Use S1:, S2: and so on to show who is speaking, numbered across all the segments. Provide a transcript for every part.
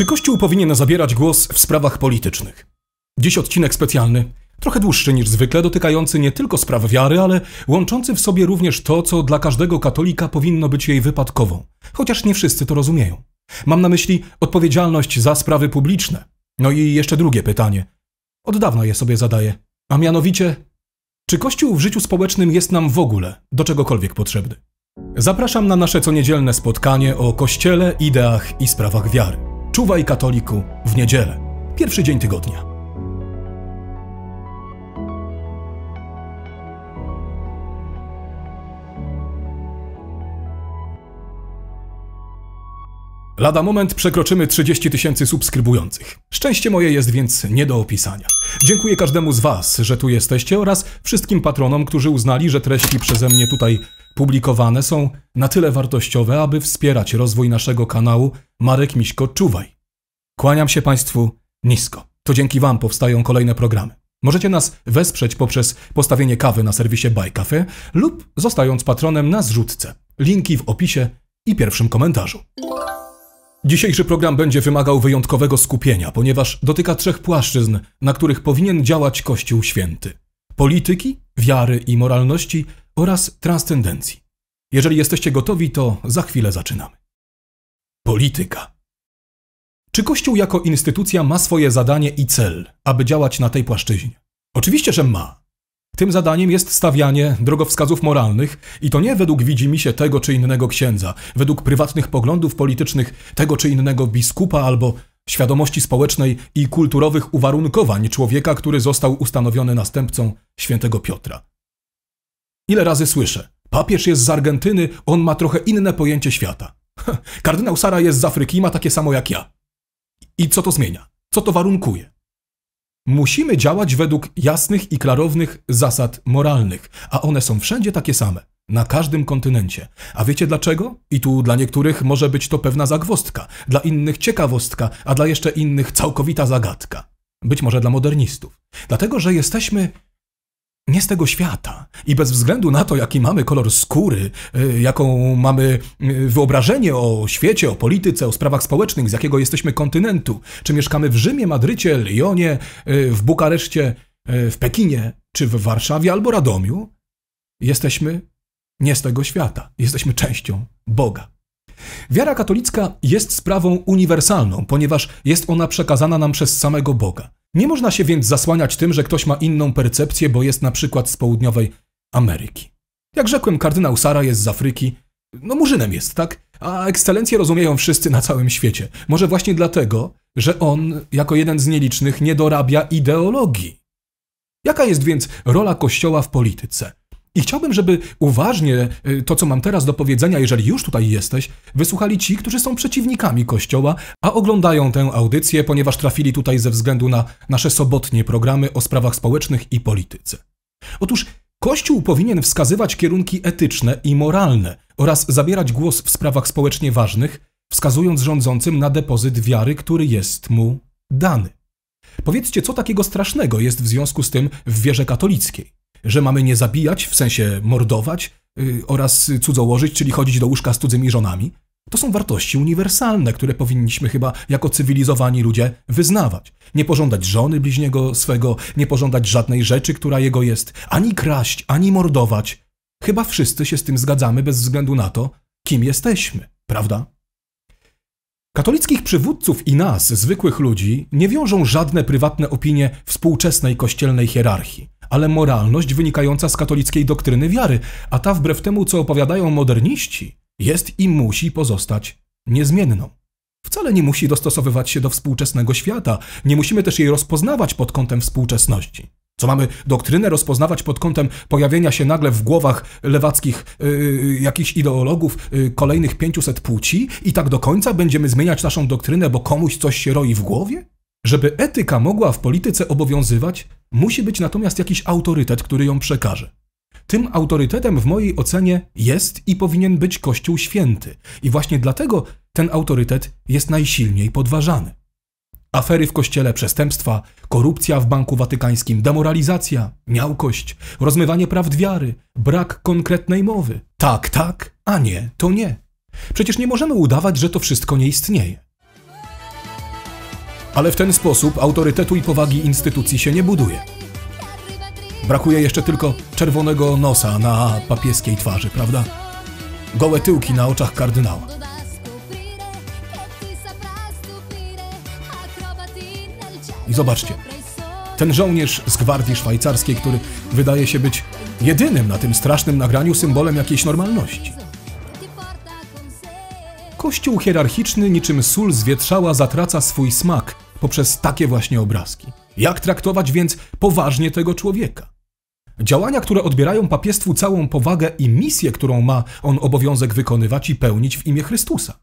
S1: Czy Kościół powinien zabierać głos w sprawach politycznych? Dziś odcinek specjalny, trochę dłuższy niż zwykle, dotykający nie tylko spraw wiary, ale łączący w sobie również to, co dla każdego katolika powinno być jej wypadkową, chociaż nie wszyscy to rozumieją. Mam na myśli odpowiedzialność za sprawy publiczne. No i jeszcze drugie pytanie. Od dawna je sobie zadaję, a mianowicie, czy Kościół w życiu społecznym jest nam w ogóle do czegokolwiek potrzebny? Zapraszam na nasze coniedzielne spotkanie o Kościele, ideach i sprawach wiary. Czuwaj katoliku w niedzielę, pierwszy dzień tygodnia. Lada moment przekroczymy 30 tysięcy subskrybujących. Szczęście moje jest więc nie do opisania. Dziękuję każdemu z Was, że tu jesteście oraz wszystkim patronom, którzy uznali, że treści przeze mnie tutaj publikowane są na tyle wartościowe, aby wspierać rozwój naszego kanału Marek Miśko Czuwaj. Kłaniam się Państwu nisko. To dzięki Wam powstają kolejne programy. Możecie nas wesprzeć poprzez postawienie kawy na serwisie Buy Cafe lub zostając patronem na zrzutce. Linki w opisie i pierwszym komentarzu. Dzisiejszy program będzie wymagał wyjątkowego skupienia, ponieważ dotyka trzech płaszczyzn, na których powinien działać Kościół Święty: polityki, wiary i moralności oraz transcendencji. Jeżeli jesteście gotowi, to za chwilę zaczynamy. Polityka. Czy Kościół jako instytucja ma swoje zadanie i cel, aby działać na tej płaszczyźnie? Oczywiście, że ma. Tym zadaniem jest stawianie drogowskazów moralnych i to nie według widzi się tego czy innego księdza, według prywatnych poglądów politycznych tego czy innego biskupa albo świadomości społecznej i kulturowych uwarunkowań człowieka, który został ustanowiony następcą świętego Piotra. Ile razy słyszę? Papież jest z Argentyny, on ma trochę inne pojęcie świata. Kardynał Sara jest z Afryki i ma takie samo jak ja. I co to zmienia? Co to warunkuje? Musimy działać według jasnych i klarownych zasad moralnych, a one są wszędzie takie same, na każdym kontynencie. A wiecie dlaczego? I tu dla niektórych może być to pewna zagwostka, dla innych ciekawostka, a dla jeszcze innych całkowita zagadka. Być może dla modernistów. Dlatego, że jesteśmy nie z tego świata. I bez względu na to, jaki mamy kolor skóry, y, jaką mamy y, wyobrażenie o świecie, o polityce, o sprawach społecznych, z jakiego jesteśmy kontynentu, czy mieszkamy w Rzymie, Madrycie, Lyonie, y, w Bukareszcie, w Pekinie, czy w Warszawie albo Radomiu, jesteśmy nie z tego świata. Jesteśmy częścią Boga. Wiara katolicka jest sprawą uniwersalną, ponieważ jest ona przekazana nam przez samego Boga. Nie można się więc zasłaniać tym, że ktoś ma inną percepcję, bo jest na przykład z południowej Ameryki. Jak rzekłem, kardynał Sara jest z Afryki. No murzynem jest, tak? A ekscelencje rozumieją wszyscy na całym świecie. Może właśnie dlatego, że on, jako jeden z nielicznych, nie dorabia ideologii. Jaka jest więc rola Kościoła w polityce? I chciałbym, żeby uważnie y, to, co mam teraz do powiedzenia, jeżeli już tutaj jesteś, wysłuchali ci, którzy są przeciwnikami Kościoła, a oglądają tę audycję, ponieważ trafili tutaj ze względu na nasze sobotnie programy o sprawach społecznych i polityce. Otóż Kościół powinien wskazywać kierunki etyczne i moralne oraz zabierać głos w sprawach społecznie ważnych, wskazując rządzącym na depozyt wiary, który jest mu dany. Powiedzcie, co takiego strasznego jest w związku z tym w wierze katolickiej? Że mamy nie zabijać, w sensie mordować y, oraz cudzołożyć, czyli chodzić do łóżka z cudzymi żonami? To są wartości uniwersalne, które powinniśmy chyba jako cywilizowani ludzie wyznawać. Nie pożądać żony bliźniego swego, nie pożądać żadnej rzeczy, która jego jest, ani kraść, ani mordować. Chyba wszyscy się z tym zgadzamy bez względu na to, kim jesteśmy, prawda? Katolickich przywódców i nas, zwykłych ludzi, nie wiążą żadne prywatne opinie współczesnej kościelnej hierarchii, ale moralność wynikająca z katolickiej doktryny wiary, a ta wbrew temu, co opowiadają moderniści, jest i musi pozostać niezmienną. Wcale nie musi dostosowywać się do współczesnego świata, nie musimy też jej rozpoznawać pod kątem współczesności. Co mamy doktrynę rozpoznawać pod kątem pojawienia się nagle w głowach lewackich yy, jakichś ideologów yy, kolejnych 500 płci i tak do końca będziemy zmieniać naszą doktrynę, bo komuś coś się roi w głowie? Żeby etyka mogła w polityce obowiązywać, musi być natomiast jakiś autorytet, który ją przekaże. Tym autorytetem w mojej ocenie jest i powinien być Kościół Święty. I właśnie dlatego ten autorytet jest najsilniej podważany. Afery w kościele, przestępstwa, korupcja w Banku Watykańskim, demoralizacja, miałkość, rozmywanie prawd wiary, brak konkretnej mowy. Tak, tak, a nie, to nie. Przecież nie możemy udawać, że to wszystko nie istnieje. Ale w ten sposób autorytetu i powagi instytucji się nie buduje. Brakuje jeszcze tylko czerwonego nosa na papieskiej twarzy, prawda? Gołe tyłki na oczach kardynała. I zobaczcie, ten żołnierz z gwardii szwajcarskiej, który wydaje się być jedynym na tym strasznym nagraniu symbolem jakiejś normalności. Kościół hierarchiczny niczym sól zwietrzała zatraca swój smak poprzez takie właśnie obrazki. Jak traktować więc poważnie tego człowieka? Działania, które odbierają papiestwu całą powagę i misję, którą ma on obowiązek wykonywać i pełnić w imię Chrystusa.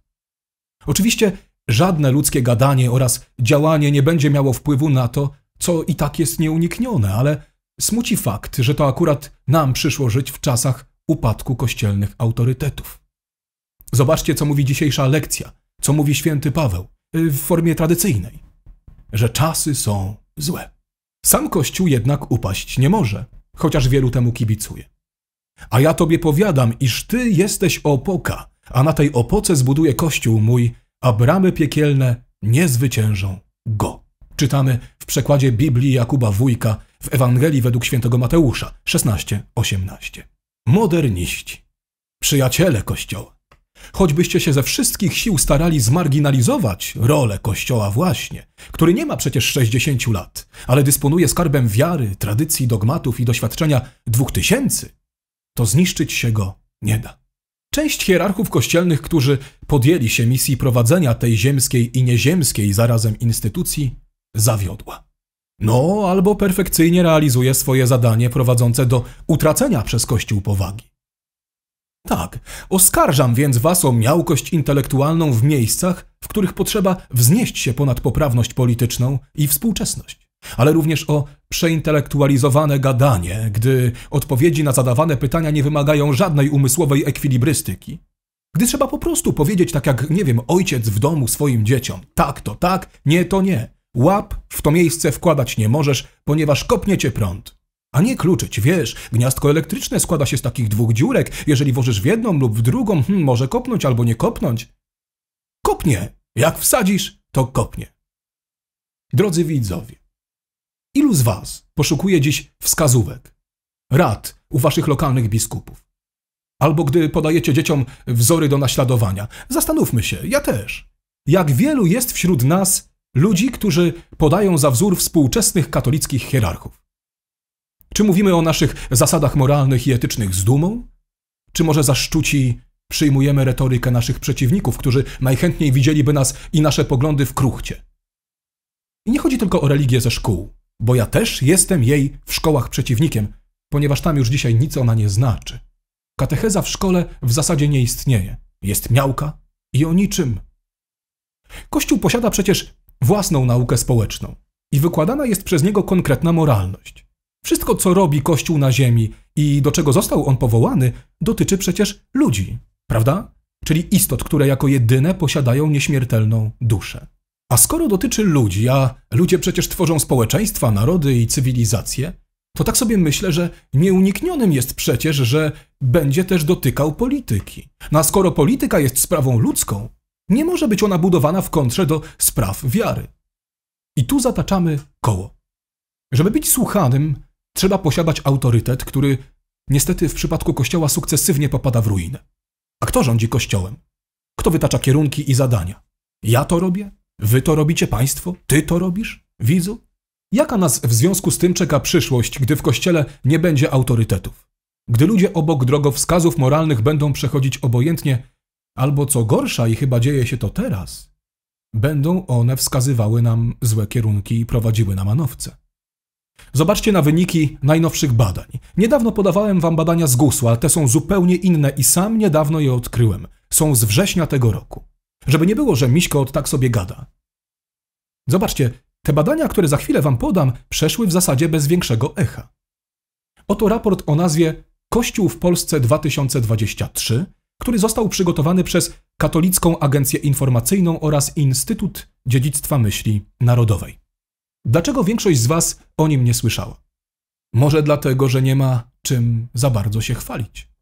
S1: Oczywiście Żadne ludzkie gadanie oraz działanie nie będzie miało wpływu na to, co i tak jest nieuniknione, ale smuci fakt, że to akurat nam przyszło żyć w czasach upadku kościelnych autorytetów. Zobaczcie, co mówi dzisiejsza lekcja, co mówi święty Paweł y, w formie tradycyjnej, że czasy są złe. Sam Kościół jednak upaść nie może, chociaż wielu temu kibicuje. A ja tobie powiadam, iż ty jesteś opoka, a na tej opoce zbuduje Kościół mój a bramy piekielne nie zwyciężą go. Czytamy w przekładzie Biblii Jakuba Wójka w Ewangelii według świętego Mateusza 16-18. Moderniści, przyjaciele Kościoła, choćbyście się ze wszystkich sił starali zmarginalizować rolę Kościoła właśnie, który nie ma przecież 60 lat, ale dysponuje skarbem wiary, tradycji, dogmatów i doświadczenia dwóch tysięcy, to zniszczyć się go nie da. Część hierarchów kościelnych, którzy podjęli się misji prowadzenia tej ziemskiej i nieziemskiej zarazem instytucji, zawiodła. No, albo perfekcyjnie realizuje swoje zadanie prowadzące do utracenia przez Kościół powagi. Tak, oskarżam więc was o miałkość intelektualną w miejscach, w których potrzeba wznieść się ponad poprawność polityczną i współczesność ale również o przeintelektualizowane gadanie, gdy odpowiedzi na zadawane pytania nie wymagają żadnej umysłowej ekwilibrystyki. Gdy trzeba po prostu powiedzieć tak jak, nie wiem, ojciec w domu swoim dzieciom, tak to tak, nie to nie. Łap w to miejsce wkładać nie możesz, ponieważ kopnie cię prąd. A nie kluczyć, wiesz, gniazdko elektryczne składa się z takich dwóch dziurek, jeżeli włożysz w jedną lub w drugą, hmm, może kopnąć albo nie kopnąć. Kopnie! Jak wsadzisz, to kopnie. Drodzy widzowie, Ilu z Was poszukuje dziś wskazówek, rad u Waszych lokalnych biskupów? Albo gdy podajecie dzieciom wzory do naśladowania, zastanówmy się, ja też. Jak wielu jest wśród nas ludzi, którzy podają za wzór współczesnych katolickich hierarchów? Czy mówimy o naszych zasadach moralnych i etycznych z dumą? Czy może za szczuci przyjmujemy retorykę naszych przeciwników, którzy najchętniej widzieliby nas i nasze poglądy w kruchcie? I nie chodzi tylko o religię ze szkół bo ja też jestem jej w szkołach przeciwnikiem, ponieważ tam już dzisiaj nic ona nie znaczy. Katecheza w szkole w zasadzie nie istnieje. Jest miałka i o niczym. Kościół posiada przecież własną naukę społeczną i wykładana jest przez niego konkretna moralność. Wszystko, co robi Kościół na ziemi i do czego został on powołany, dotyczy przecież ludzi, prawda? Czyli istot, które jako jedyne posiadają nieśmiertelną duszę. A skoro dotyczy ludzi, a ludzie przecież tworzą społeczeństwa, narody i cywilizacje, to tak sobie myślę, że nieuniknionym jest przecież, że będzie też dotykał polityki. No a skoro polityka jest sprawą ludzką, nie może być ona budowana w kontrze do spraw wiary. I tu zataczamy koło. Żeby być słuchanym, trzeba posiadać autorytet, który niestety w przypadku Kościoła sukcesywnie popada w ruinę. A kto rządzi Kościołem? Kto wytacza kierunki i zadania? Ja to robię? Wy to robicie państwo? Ty to robisz? Widzu? Jaka nas w związku z tym czeka przyszłość, gdy w kościele nie będzie autorytetów? Gdy ludzie obok drogowskazów moralnych będą przechodzić obojętnie, albo co gorsza, i chyba dzieje się to teraz, będą one wskazywały nam złe kierunki i prowadziły na manowce. Zobaczcie na wyniki najnowszych badań. Niedawno podawałem wam badania z GUS-u, ale te są zupełnie inne i sam niedawno je odkryłem. Są z września tego roku. Żeby nie było, że Miśko od tak sobie gada. Zobaczcie, te badania, które za chwilę wam podam, przeszły w zasadzie bez większego echa. Oto raport o nazwie Kościół w Polsce 2023, który został przygotowany przez Katolicką Agencję Informacyjną oraz Instytut Dziedzictwa Myśli Narodowej. Dlaczego większość z Was o nim nie słyszała? Może dlatego, że nie ma czym za bardzo się chwalić.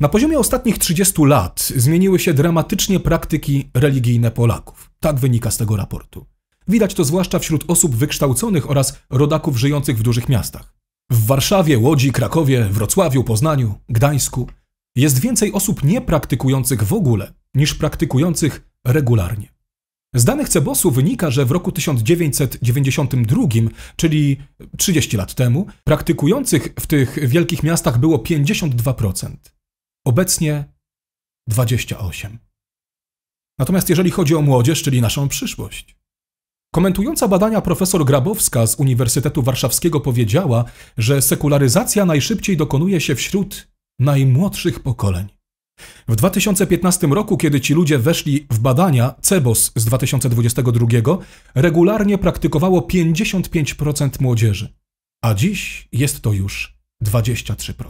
S1: Na poziomie ostatnich 30 lat zmieniły się dramatycznie praktyki religijne Polaków. Tak wynika z tego raportu. Widać to zwłaszcza wśród osób wykształconych oraz rodaków żyjących w dużych miastach. W Warszawie, Łodzi, Krakowie, Wrocławiu, Poznaniu, Gdańsku jest więcej osób niepraktykujących w ogóle niż praktykujących regularnie. Z danych Cebosu wynika, że w roku 1992, czyli 30 lat temu, praktykujących w tych wielkich miastach było 52%. Obecnie 28. Natomiast jeżeli chodzi o młodzież, czyli naszą przyszłość, Komentująca badania profesor Grabowska z Uniwersytetu Warszawskiego powiedziała, że sekularyzacja najszybciej dokonuje się wśród najmłodszych pokoleń. W 2015 roku, kiedy ci ludzie weszli w badania, CEBOS z 2022 regularnie praktykowało 55% młodzieży, a dziś jest to już 23%.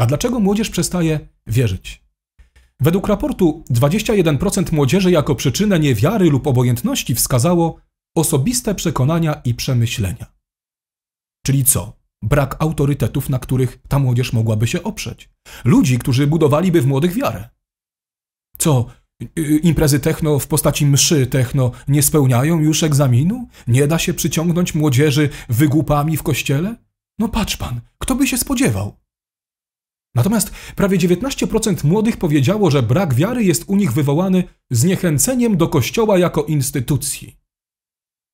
S1: A dlaczego młodzież przestaje wierzyć? Według raportu 21% młodzieży jako przyczynę niewiary lub obojętności wskazało osobiste przekonania i przemyślenia. Czyli co? Brak autorytetów, na których ta młodzież mogłaby się oprzeć. Ludzi, którzy budowaliby w młodych wiarę. Co? Y, imprezy techno w postaci mszy techno nie spełniają już egzaminu? Nie da się przyciągnąć młodzieży wygłupami w kościele? No patrz pan, kto by się spodziewał? Natomiast prawie 19% młodych powiedziało, że brak wiary jest u nich wywołany zniechęceniem do Kościoła jako instytucji.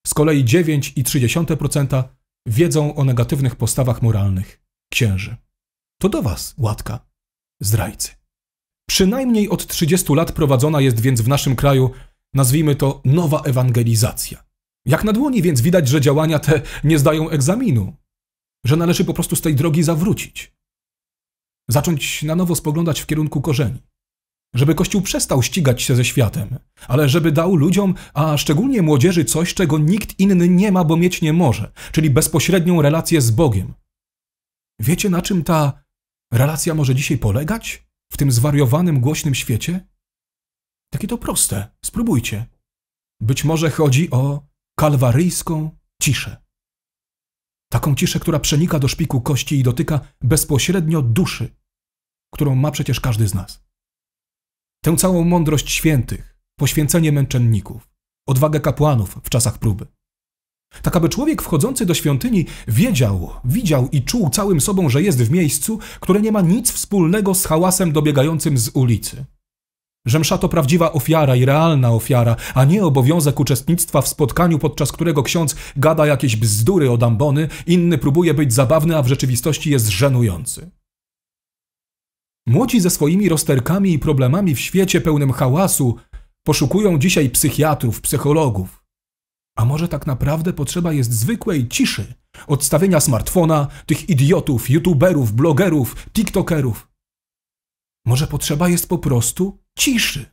S1: Z kolei 9,3% wiedzą o negatywnych postawach moralnych księży. To do was, łatka, zdrajcy. Przynajmniej od 30 lat prowadzona jest więc w naszym kraju, nazwijmy to, nowa ewangelizacja. Jak na dłoni więc widać, że działania te nie zdają egzaminu, że należy po prostu z tej drogi zawrócić zacząć na nowo spoglądać w kierunku korzeni. Żeby Kościół przestał ścigać się ze światem, ale żeby dał ludziom, a szczególnie młodzieży, coś, czego nikt inny nie ma, bo mieć nie może, czyli bezpośrednią relację z Bogiem. Wiecie, na czym ta relacja może dzisiaj polegać w tym zwariowanym, głośnym świecie? Takie to proste. Spróbujcie. Być może chodzi o kalwaryjską ciszę. Taką ciszę, która przenika do szpiku kości i dotyka bezpośrednio duszy, którą ma przecież każdy z nas. Tę całą mądrość świętych, poświęcenie męczenników, odwagę kapłanów w czasach próby. Tak, aby człowiek wchodzący do świątyni wiedział, widział i czuł całym sobą, że jest w miejscu, które nie ma nic wspólnego z hałasem dobiegającym z ulicy. Że msza to prawdziwa ofiara i realna ofiara, a nie obowiązek uczestnictwa w spotkaniu, podczas którego ksiądz gada jakieś bzdury od ambony, inny próbuje być zabawny, a w rzeczywistości jest żenujący. Młodzi ze swoimi rozterkami i problemami w świecie pełnym hałasu poszukują dzisiaj psychiatrów, psychologów. A może tak naprawdę potrzeba jest zwykłej ciszy, odstawienia smartfona, tych idiotów, youtuberów, blogerów, tiktokerów. Może potrzeba jest po prostu ciszy.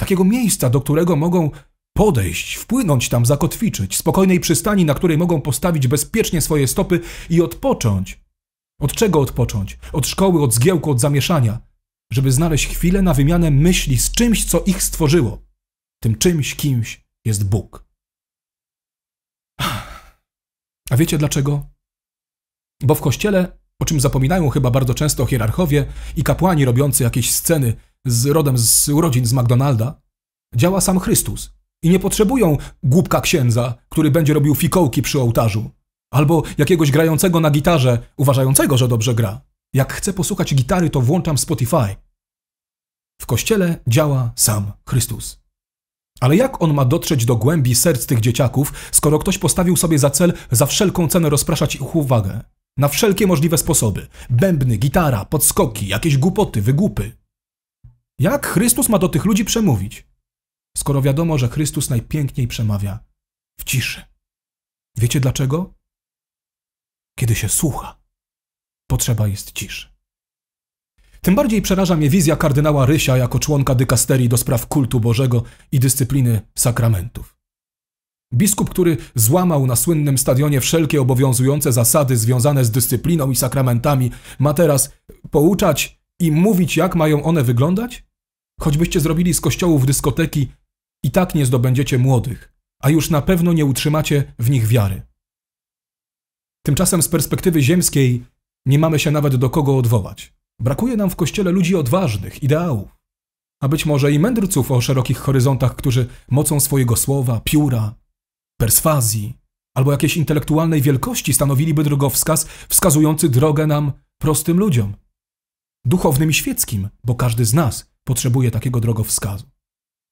S1: Takiego miejsca, do którego mogą podejść, wpłynąć tam, zakotwiczyć, spokojnej przystani, na której mogą postawić bezpiecznie swoje stopy i odpocząć od czego odpocząć? Od szkoły, od zgiełku, od zamieszania, żeby znaleźć chwilę na wymianę myśli z czymś, co ich stworzyło. Tym czymś, kimś jest Bóg. A wiecie dlaczego? Bo w kościele, o czym zapominają chyba bardzo często hierarchowie i kapłani robiący jakieś sceny z rodem z urodzin z McDonalda, działa sam Chrystus. I nie potrzebują głupka księdza, który będzie robił fikołki przy ołtarzu. Albo jakiegoś grającego na gitarze, uważającego, że dobrze gra. Jak chcę posłuchać gitary, to włączam Spotify. W kościele działa sam Chrystus. Ale jak on ma dotrzeć do głębi serc tych dzieciaków, skoro ktoś postawił sobie za cel za wszelką cenę rozpraszać ich uwagę? Na wszelkie możliwe sposoby: bębny, gitara, podskoki, jakieś głupoty, wygłupy. Jak Chrystus ma do tych ludzi przemówić? Skoro wiadomo, że Chrystus najpiękniej przemawia w ciszy. Wiecie dlaczego? kiedy się słucha, potrzeba jest ciszy. Tym bardziej przeraża mnie wizja kardynała Rysia jako członka dykasterii do spraw kultu Bożego i dyscypliny sakramentów. Biskup, który złamał na słynnym stadionie wszelkie obowiązujące zasady związane z dyscypliną i sakramentami, ma teraz pouczać i mówić, jak mają one wyglądać? Choćbyście zrobili z kościołów dyskoteki, i tak nie zdobędziecie młodych, a już na pewno nie utrzymacie w nich wiary. Tymczasem z perspektywy ziemskiej nie mamy się nawet do kogo odwołać. Brakuje nam w kościele ludzi odważnych, ideałów, a być może i mędrców o szerokich horyzontach, którzy mocą swojego słowa, pióra, perswazji albo jakiejś intelektualnej wielkości stanowiliby drogowskaz wskazujący drogę nam, prostym ludziom, duchownym i świeckim, bo każdy z nas potrzebuje takiego drogowskazu.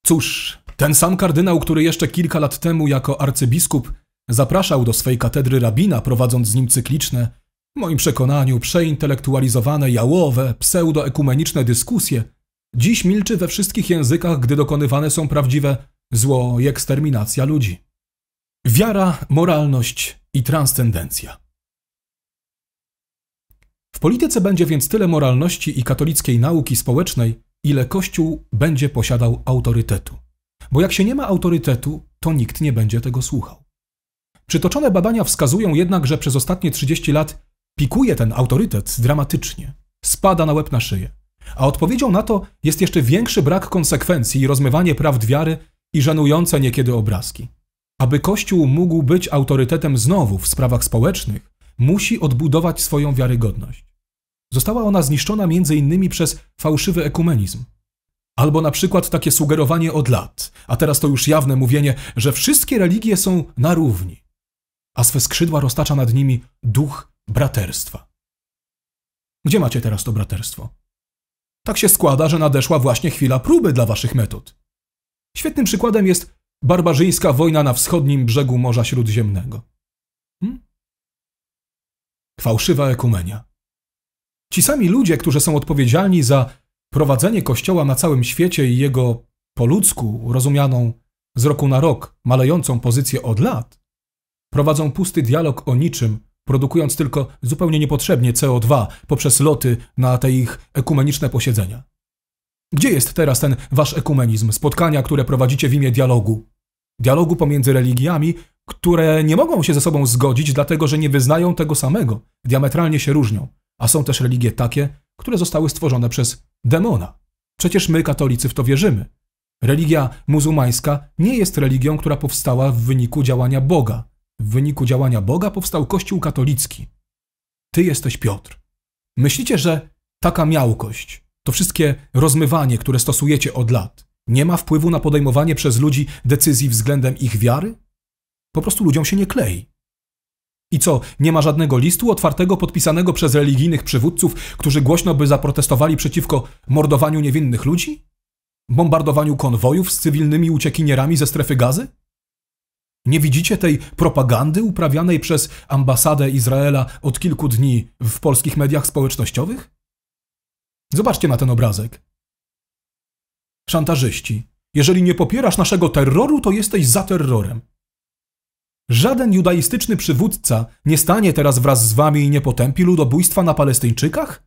S1: Cóż, ten sam kardynał, który jeszcze kilka lat temu jako arcybiskup Zapraszał do swej katedry rabina, prowadząc z nim cykliczne, w moim przekonaniu przeintelektualizowane, jałowe, pseudoekumeniczne dyskusje. Dziś milczy we wszystkich językach, gdy dokonywane są prawdziwe zło i eksterminacja ludzi. Wiara, moralność i transcendencja. W polityce będzie więc tyle moralności i katolickiej nauki społecznej, ile Kościół będzie posiadał autorytetu. Bo jak się nie ma autorytetu, to nikt nie będzie tego słuchał. Przytoczone badania wskazują jednak, że przez ostatnie 30 lat pikuje ten autorytet dramatycznie, spada na łeb na szyję. A odpowiedzią na to jest jeszcze większy brak konsekwencji i rozmywanie prawd wiary i żenujące niekiedy obrazki. Aby Kościół mógł być autorytetem znowu w sprawach społecznych, musi odbudować swoją wiarygodność. Została ona zniszczona m.in. przez fałszywy ekumenizm. Albo na przykład takie sugerowanie od lat, a teraz to już jawne mówienie, że wszystkie religie są na równi a swe skrzydła roztacza nad nimi duch braterstwa. Gdzie macie teraz to braterstwo? Tak się składa, że nadeszła właśnie chwila próby dla waszych metod. Świetnym przykładem jest barbarzyńska wojna na wschodnim brzegu Morza Śródziemnego. Hmm? Fałszywa ekumenia. Ci sami ludzie, którzy są odpowiedzialni za prowadzenie Kościoła na całym świecie i jego po ludzku rozumianą z roku na rok malejącą pozycję od lat, prowadzą pusty dialog o niczym, produkując tylko zupełnie niepotrzebnie CO2 poprzez loty na te ich ekumeniczne posiedzenia. Gdzie jest teraz ten wasz ekumenizm, spotkania, które prowadzicie w imię dialogu? Dialogu pomiędzy religiami, które nie mogą się ze sobą zgodzić, dlatego że nie wyznają tego samego, diametralnie się różnią, a są też religie takie, które zostały stworzone przez demona. Przecież my, katolicy, w to wierzymy. Religia muzułmańska nie jest religią, która powstała w wyniku działania Boga. W wyniku działania Boga powstał Kościół katolicki. Ty jesteś Piotr. Myślicie, że taka miałkość, to wszystkie rozmywanie, które stosujecie od lat, nie ma wpływu na podejmowanie przez ludzi decyzji względem ich wiary? Po prostu ludziom się nie klei. I co, nie ma żadnego listu otwartego podpisanego przez religijnych przywódców, którzy głośno by zaprotestowali przeciwko mordowaniu niewinnych ludzi? Bombardowaniu konwojów z cywilnymi uciekinierami ze strefy gazy? Nie widzicie tej propagandy uprawianej przez ambasadę Izraela od kilku dni w polskich mediach społecznościowych? Zobaczcie na ten obrazek. Szantażyści. Jeżeli nie popierasz naszego terroru, to jesteś za terrorem. Żaden judaistyczny przywódca nie stanie teraz wraz z wami i nie potępi ludobójstwa na Palestyńczykach?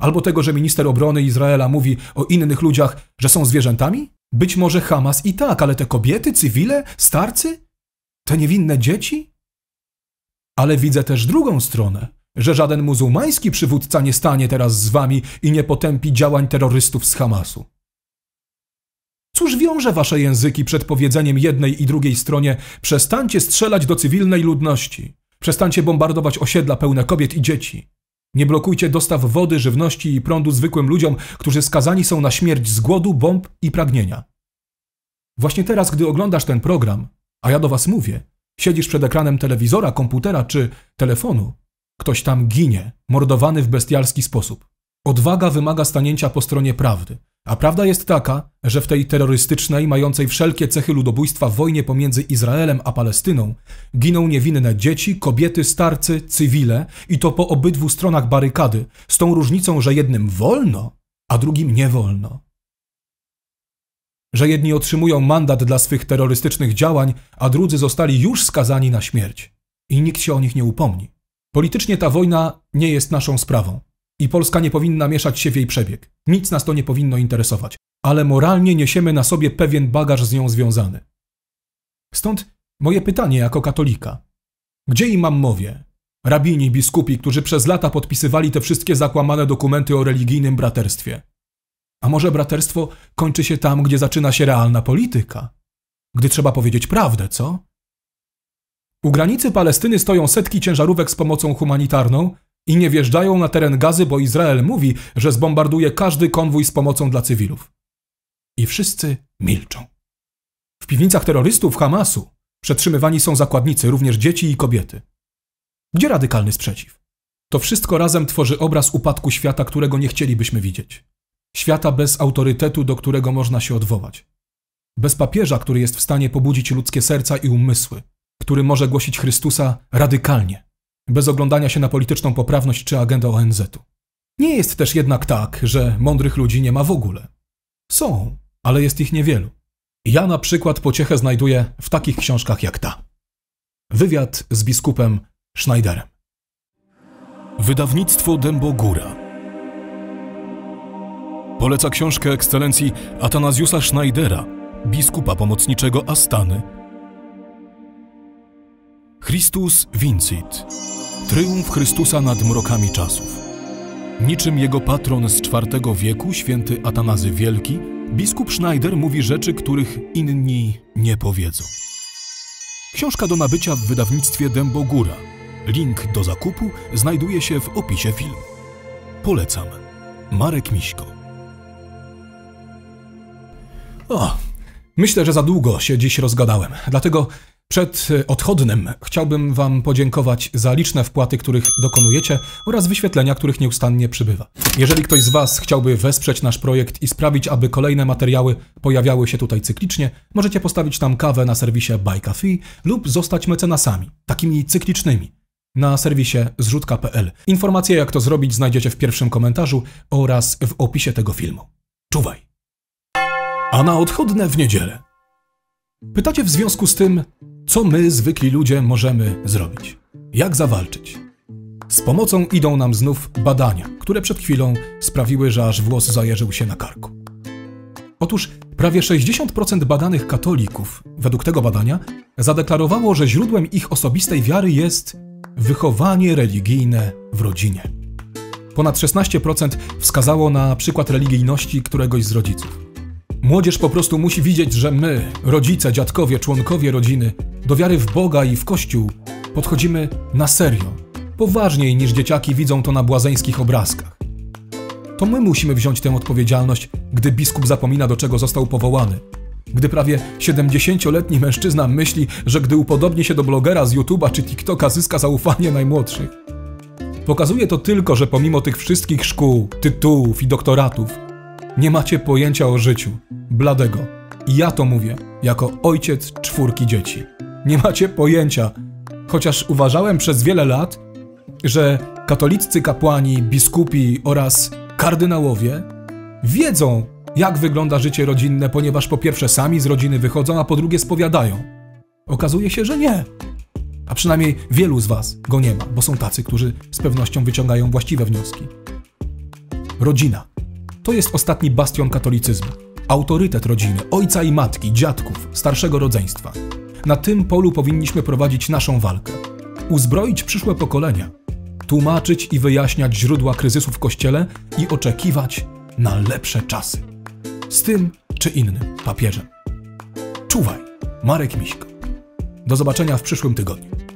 S1: Albo tego, że minister obrony Izraela mówi o innych ludziach, że są zwierzętami? Być może Hamas i tak, ale te kobiety, cywile, starcy? Te niewinne dzieci? Ale widzę też drugą stronę, że żaden muzułmański przywódca nie stanie teraz z wami i nie potępi działań terrorystów z Hamasu. Cóż wiąże wasze języki przed powiedzeniem jednej i drugiej stronie przestańcie strzelać do cywilnej ludności, przestańcie bombardować osiedla pełne kobiet i dzieci. Nie blokujcie dostaw wody, żywności i prądu zwykłym ludziom, którzy skazani są na śmierć z głodu, bomb i pragnienia. Właśnie teraz, gdy oglądasz ten program, a ja do was mówię. Siedzisz przed ekranem telewizora, komputera czy telefonu. Ktoś tam ginie, mordowany w bestialski sposób. Odwaga wymaga stanięcia po stronie prawdy. A prawda jest taka, że w tej terrorystycznej, mającej wszelkie cechy ludobójstwa wojnie pomiędzy Izraelem a Palestyną giną niewinne dzieci, kobiety, starcy, cywile i to po obydwu stronach barykady, z tą różnicą, że jednym wolno, a drugim nie wolno że jedni otrzymują mandat dla swych terrorystycznych działań, a drudzy zostali już skazani na śmierć. I nikt się o nich nie upomni. Politycznie ta wojna nie jest naszą sprawą. I Polska nie powinna mieszać się w jej przebieg. Nic nas to nie powinno interesować. Ale moralnie niesiemy na sobie pewien bagaż z nią związany. Stąd moje pytanie jako katolika. Gdzie mowie? rabini, biskupi, którzy przez lata podpisywali te wszystkie zakłamane dokumenty o religijnym braterstwie? A może braterstwo kończy się tam, gdzie zaczyna się realna polityka? Gdy trzeba powiedzieć prawdę, co? U granicy Palestyny stoją setki ciężarówek z pomocą humanitarną i nie wjeżdżają na teren gazy, bo Izrael mówi, że zbombarduje każdy konwój z pomocą dla cywilów. I wszyscy milczą. W piwnicach terrorystów Hamasu przetrzymywani są zakładnicy, również dzieci i kobiety. Gdzie radykalny sprzeciw? To wszystko razem tworzy obraz upadku świata, którego nie chcielibyśmy widzieć. Świata bez autorytetu, do którego można się odwołać. Bez papieża, który jest w stanie pobudzić ludzkie serca i umysły, który może głosić Chrystusa radykalnie, bez oglądania się na polityczną poprawność czy agendę ONZ-u. Nie jest też jednak tak, że mądrych ludzi nie ma w ogóle. Są, ale jest ich niewielu. Ja na przykład pociechę znajduję w takich książkach jak ta. Wywiad z biskupem Schneiderem. Wydawnictwo Dębogóra Poleca książkę ekscelencji Atanazjusa Schneidera, biskupa pomocniczego Astany. Christus Vincit. Tryumf Chrystusa nad mrokami czasów. Niczym jego patron z IV wieku, święty Atanazy Wielki, biskup Schneider mówi rzeczy, których inni nie powiedzą. Książka do nabycia w wydawnictwie Dębogóra. Link do zakupu znajduje się w opisie filmu. Polecam. Marek Miśko. O, myślę, że za długo się dziś rozgadałem, dlatego przed e, odchodnym chciałbym Wam podziękować za liczne wpłaty, których dokonujecie oraz wyświetlenia, których nieustannie przybywa. Jeżeli ktoś z Was chciałby wesprzeć nasz projekt i sprawić, aby kolejne materiały pojawiały się tutaj cyklicznie, możecie postawić tam kawę na serwisie Buy Coffee lub zostać mecenasami, takimi cyklicznymi, na serwisie zrzutka.pl. Informacje jak to zrobić znajdziecie w pierwszym komentarzu oraz w opisie tego filmu. Czuwaj! a na odchodne w niedzielę. Pytacie w związku z tym, co my, zwykli ludzie, możemy zrobić? Jak zawalczyć? Z pomocą idą nam znów badania, które przed chwilą sprawiły, że aż włos zajerzył się na karku. Otóż prawie 60% badanych katolików, według tego badania, zadeklarowało, że źródłem ich osobistej wiary jest wychowanie religijne w rodzinie. Ponad 16% wskazało na przykład religijności któregoś z rodziców. Młodzież po prostu musi widzieć, że my, rodzice, dziadkowie, członkowie rodziny, do wiary w Boga i w Kościół podchodzimy na serio, poważniej niż dzieciaki widzą to na błazeńskich obrazkach. To my musimy wziąć tę odpowiedzialność, gdy biskup zapomina, do czego został powołany. Gdy prawie 70-letni mężczyzna myśli, że gdy upodobni się do blogera z YouTube'a czy TikToka, zyska zaufanie najmłodszych. Pokazuje to tylko, że pomimo tych wszystkich szkół, tytułów i doktoratów, nie macie pojęcia o życiu bladego. Ja to mówię, jako ojciec czwórki dzieci. Nie macie pojęcia, chociaż uważałem przez wiele lat, że katoliccy kapłani, biskupi oraz kardynałowie wiedzą, jak wygląda życie rodzinne, ponieważ po pierwsze sami z rodziny wychodzą, a po drugie spowiadają. Okazuje się, że nie. A przynajmniej wielu z Was go nie ma, bo są tacy, którzy z pewnością wyciągają właściwe wnioski. Rodzina to jest ostatni bastion katolicyzmu autorytet rodziny, ojca i matki, dziadków, starszego rodzeństwa. Na tym polu powinniśmy prowadzić naszą walkę. Uzbroić przyszłe pokolenia, tłumaczyć i wyjaśniać źródła kryzysu w kościele i oczekiwać na lepsze czasy. Z tym czy innym papieżem. Czuwaj, Marek Miśko. Do zobaczenia w przyszłym tygodniu.